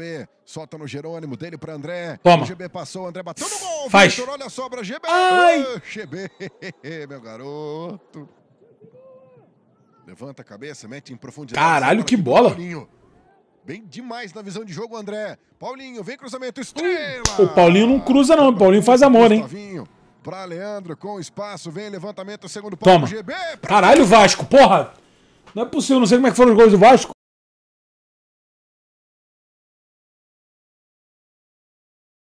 GB, solta no Jerônimo, dele para André. Toma. O GB passou, André bateu no gol. Faz. Victor, olha a sobra, GB. Ai. Oh, GB, meu garoto. Levanta a cabeça, mete em profundidade. Caralho, que bola. Paulinho. Bem demais na visão de jogo, André. Paulinho, vem cruzamento, estrela. O Paulinho não cruza não, o Paulinho faz amor, hein. Gustavinho para Leandro, com espaço, vem levantamento, segundo pau, Toma. GB. Caralho, Vasco, porra. Não é possível, não sei como é que foram os gols do Vasco.